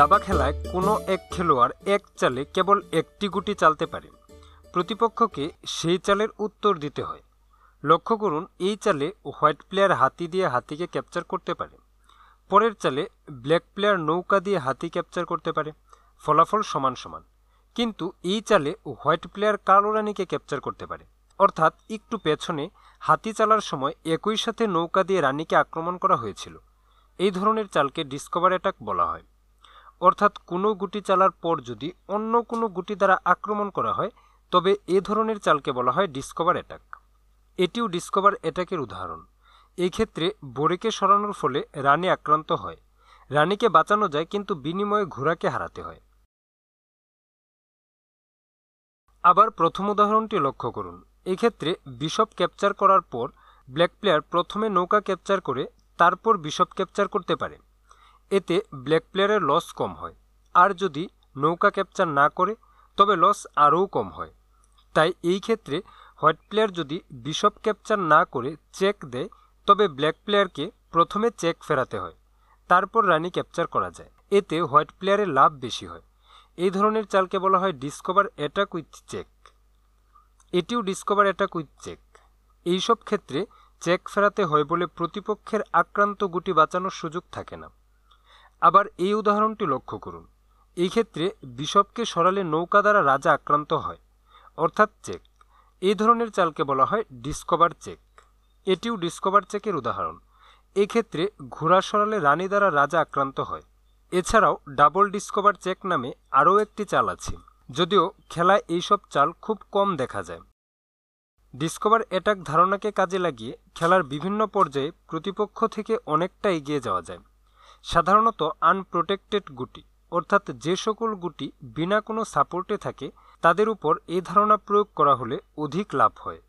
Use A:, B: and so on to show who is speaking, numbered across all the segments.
A: দাবা খেলায় কোনো এক খেলোয়াড় এক চালে কেবল একটি গুটি চালতে পারে প্রতিপক্ষকে সেই চালের উত্তর দিতে হয় লক্ষ্য করুন এই চালে হোয়াইট প্লেয়ার হাতি দিয়ে হাতিকে ক্যাপচার করতে পারে পরের চালে ব্ল্যাক প্লেয়ার নৌকা দিয়ে হাতি ক্যাপচার করতে পারে ফলাফল সমান সমান কিন্তু এই চালে হোয়াইট প্লেয়ার কালো রানীকে ক্যাপচার করতে পারে অর্থাৎ একটু পেছনে হাতি চালার সময় একই সাথে নৌকা দিয়ে রানীকে আক্রমণ করা হয়েছিল এই ধরনের চালকে ডিসকভার অ্যাটাক বলা হয় অর্থাৎ কোনো গুটি চালার পর যদি অন্য কোনো গুটি দ্বারা আক্রমণ করা হয় তবে এ ধরনের চালকে বলা হয় ডিসকভার অ্যাটাক এটিও ডিসকভার অ্যাটাকের উদাহরণ এক্ষেত্রে বোরেকে সরানোর ফলে রানী আক্রান্ত হয় রানীকে বাঁচানো যায় কিন্তু বিনিময়ে ঘোড়াকে হারাতে হয় আবার প্রথম উদাহরণটি লক্ষ্য করুন এক্ষেত্রে বিশপ ক্যাপচার করার পর ব্ল্যাক প্লেয়ার প্রথমে নৌকা ক্যাপচার করে তারপর বিশপ ক্যাপচার করতে পারে এতে ব্ল্যাক প্লেয়ারের লস কম হয় আর যদি নৌকা ক্যাপচার না করে তবে লস আরও কম হয় তাই এই ক্ষেত্রে হোয়াইট প্লেয়ার যদি বিশপ ক্যাপচার না করে চেক দেয় তবে ব্ল্যাক প্লেয়ারকে প্রথমে চেক ফেরাতে হয় তারপর রানি ক্যাপচার করা যায় এতে হোয়াইট প্লেয়ারের লাভ বেশি হয় এই ধরনের চালকে বলা হয় ডিসকভার অ্যাটাক উইথ চেক এটিও ডিসকভার অ্যাটাক উইথ চেক এইসব ক্ষেত্রে চেক ফেরাতে হয় বলে প্রতিপক্ষের আক্রান্ত গুটি বাঁচানোর সুযোগ থাকে না আবার এই উদাহরণটি লক্ষ্য করুন এই ক্ষেত্রে বিশপকে সরালে নৌকা দ্বারা রাজা আক্রান্ত হয় অর্থাৎ চেক এই ধরনের চালকে বলা হয় ডিসকভার চেক এটিও ডিসকভার চেকের উদাহরণ এক্ষেত্রে ঘোড়া সরালে রানী দ্বারা রাজা আক্রান্ত হয় এছাড়াও ডাবল ডিসকভার চেক নামে আরও একটি চাল আছে যদিও খেলায় এইসব চাল খুব কম দেখা যায় ডিসকভার অ্যাটাক ধারণাকে কাজে লাগিয়ে খেলার বিভিন্ন পর্যায়ে প্রতিপক্ষ থেকে অনেকটা এগিয়ে যাওয়া যায় সাধারণত আনপ্রোটেক্টেড গুটি অর্থাৎ যে সকল গুটি বিনা কোনো সাপোর্টে থাকে তাদের উপর এ ধারণা প্রয়োগ করা হলে অধিক লাভ হয়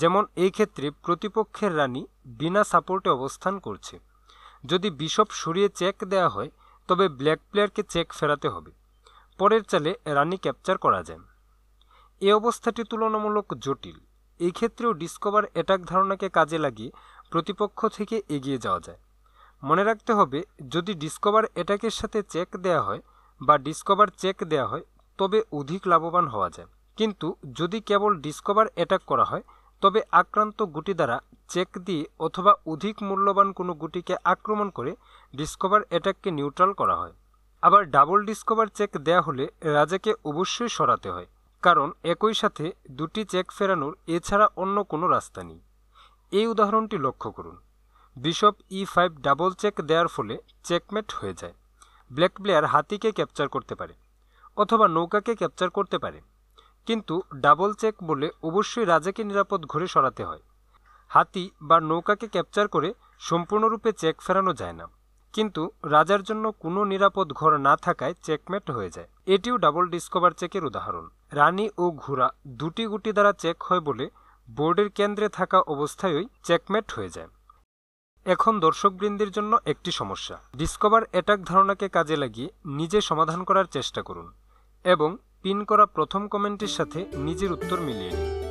A: যেমন এই ক্ষেত্রে প্রতিপক্ষের রানী বিনা সাপোর্টে অবস্থান করছে যদি বিশপ সরিয়ে চেক দেয়া হয় তবে ব্ল্যাক প্লেয়ারকে চেক ফেরাতে হবে পরের চালে রানী ক্যাপচার করা যায় এ অবস্থাটি তুলনামূলক জটিল এক্ষেত্রেও ডিসকভার অ্যাটাক ধারণাকে কাজে লাগিয়ে প্রতিপক্ষ থেকে এগিয়ে যাওয়া যায় মনে রাখতে হবে যদি ডিসকভার অ্যাটাকের সাথে চেক দেয়া হয় বা ডিসকভার চেক দেয়া হয় তবে অধিক লাভবান হওয়া যায় কিন্তু যদি কেবল ডিসকভার অ্যাটাক করা হয় তবে আক্রান্ত গুটি দ্বারা চেক দিয়ে অথবা অধিক মূল্যবান কোনো গুটিকে আক্রমণ করে ডিসকভার অ্যাটাককে নিউট্রাল করা হয় আবার ডাবল ডিসকভার চেক দেয়া হলে রাজাকে অবশ্যই সরাতে হয় কারণ একই সাথে দুটি চেক ফেরানোর এছাড়া অন্য কোনো রাস্তা নেই এই উদাহরণটি লক্ষ্য করুন bishop e five double check দেওয়ার ফলে চেকমেট হয়ে যায় ব্ল্যাক প্লেয়ার হাতিকে ক্যাপচার করতে পারে অথবা নৌকাকে ক্যাপচার করতে পারে কিন্তু ডাবল চেক বলে অবশ্যই রাজাকে নিরাপদ ঘুরে সরাতে হয় হাতি বা নৌকাকে ক্যাপচার করে সম্পূর্ণরূপে চেক ফেরানো যায় না কিন্তু রাজার জন্য কোনো নিরাপদ ঘর না থাকায় চেকমেট হয়ে যায় এটিও ডাবল ডিসকভার চেকের উদাহরণ রানী ও ঘোড়া দুটি গুটি দ্বারা চেক হয় বলে বোর্ডের কেন্দ্রে থাকা অবস্থায়ই চেকমেট হয়ে যায় এখন দর্শকবৃন্দের জন্য একটি সমস্যা ডিসকভার অ্যাটাক ধারণাকে কাজে লাগিয়ে নিজে সমাধান করার চেষ্টা করুন এবং পিন করা প্রথম কমেন্টের সাথে নিজের উত্তর মিলিয়ে নিন